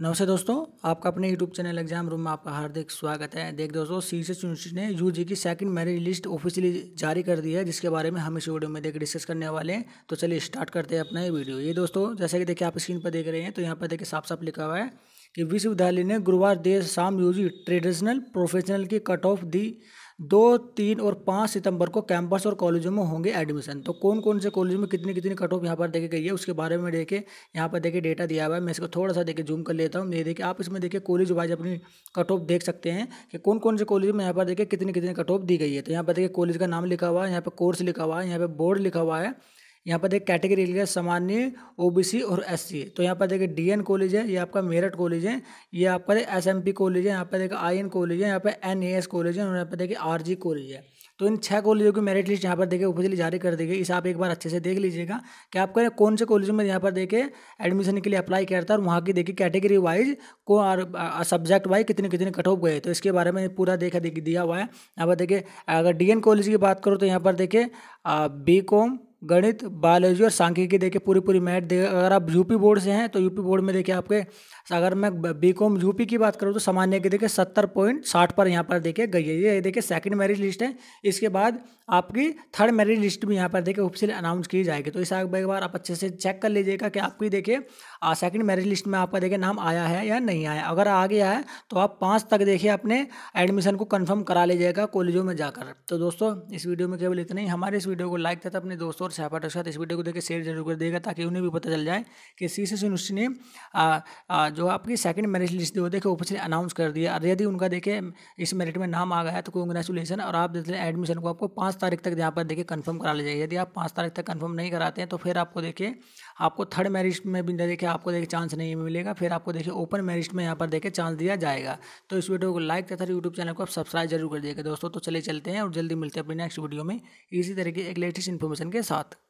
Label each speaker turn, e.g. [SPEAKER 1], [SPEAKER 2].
[SPEAKER 1] नमस्ते दोस्तों आपका अपने यूट्यूब चैनल एग्जाम रूम में आपका हार्दिक स्वागत है देख दोस्तों सीसेस यूनिवर्सिटी ने जी की सेकंड मेरिट लिस्ट ऑफिशियली जारी कर दी है जिसके बारे में हम इस वीडियो में देख डिस्कस करने वाले हैं तो चलिए स्टार्ट करते हैं अपना ये वीडियो ये दोस्तों जैसे कि देखिए आप स्क्रीन पर देख रहे हैं तो यहाँ पर देखिए साफ साफ लिखा हुआ है विश्वविद्यालय ने गुरुवार देर शाम यूजी ट्रेडिशनल प्रोफेशनल की कट ऑफ दी दो तीन और पाँच सितंबर को कैंपस और कॉलेजों में होंगे एडमिशन तो कौन कौन से कॉलेज में कितनी कितनी कट ऑफ यहाँ पर देखी गई है उसके बारे में देखे यहाँ पर देखिए डेटा दिया हुआ है मैं इसको थोड़ा सा देखिए जूम कर लेता हूँ ये देखिए आप इसमें देखिए कॉलेज वाइज अपनी कट ऑफ देख सकते हैं कि कौन कौन से कॉलेज में यहाँ पर देखिए कितनी कितनी कट ऑफ दी गई है तो यहाँ पर देखिए कॉलेज का नाम लिखा हुआ है यहाँ पर कोर्स लिखा हुआ है यहाँ पर बोर्ड लिखा हुआ है यहाँ पर देख कैटेगरी लिखा है सामान्य ओबीसी और एससी तो यहाँ पर देखिए डीएन कॉलेज है ये आपका मेरठ कॉलेज है ये आपका एसएमपी कॉलेज है यहाँ पर देखिए आईएन कॉलेज है यहाँ पर एनएएस कॉलेज है और यहाँ पर देखिए आरजी कॉलेज है तो इन छह कॉलेजों की मेरिट लिस्ट यहाँ पर देखिए ऑफिशियली जारी कर देगी इसे आप एक बार अच्छे से देख लीजिएगा कि आपको कौन से कॉलेज में यहाँ पर देखे एडमिशन के लिए अप्लाई किया था और वहाँ की देखिए कैटेगरी वाइज को और सब्जेक्ट वाइज कितने कितने कट ऑफ गए तो इसके बारे में पूरा देखा दिया हुआ है यहाँ पर देखिए अगर डी कॉलेज की बात करो तो यहाँ पर देखिए बी कॉम गणित बायोलॉजी और सांख्यिकी देखिए पूरी पूरी मैट देखिए अगर आप यूपी बोर्ड से हैं तो यूपी बोर्ड में देखिए आपके अगर मैं बी कॉम यूपी की बात करूँ तो सामान्य की देखिए सत्तर पॉइंट साठ पर यहाँ पर देखिए गई है ये देखिए सेकंड मेरिट लिस्ट है इसके बाद आपकी थर्ड मेरिट लिस्ट भी यहाँ पर देखिए ऑफिशियल अनाउंस की जाएगी तो इस एक बार आप अच्छे से चेक कर लीजिएगा कि आपकी देखिए सेकंड मेरिट लिस्ट में आपका देखिए नाम आया है या नहीं आया अगर आ गया है तो आप पाँच तक देखिए अपने एडमिशन को कन्फर्म करा लीजिएगा कॉलेजों में जाकर तो दोस्तों इस वीडियो में केवल इतना ही हमारे इस वीडियो को लाइक तथा अपने दोस्तों और सहपाठों के साथ इस वीडियो को देखिए शेयर जरूर कर देगा ताकि उन्हें भी पता चल जाए कि सी सी यूनिवर्सिटी ने जो आपकी सेकंड मेरिट लिस्ट वो देखिए ऑफिशियल अनाउंस कर दिया और यदि उनका देखिए इस मेरिट में नाम आ गया है तो कॉन्ग्रेचुलेसन और आप देख एडमिशन को आपको पाँच तारीख तक यहाँ पर देखिए कंफर्म करा लीजिए यदि आप पाँच तारीख तक कंफर्म नहीं कराते हैं तो फिर आपको देखिए आपको थर्ड मैरिज में भी देखिए आपको देखिए चांस नहीं मिलेगा फिर आपको देखिए ओपन मैरिज में यहाँ पर देखिए चांस दिया जाएगा तो इस वीडियो को लाइक तथा यूट्यूब चैनल को आप सब्सक्राइब जरूर कर दिएगा दोस्तों तो चले चलते हैं और जल्दी मिलते हैं अपने नेक्स्ट वीडियो में इसी तरीके एक लेटेस्ट इन्फॉर्मेशन के साथ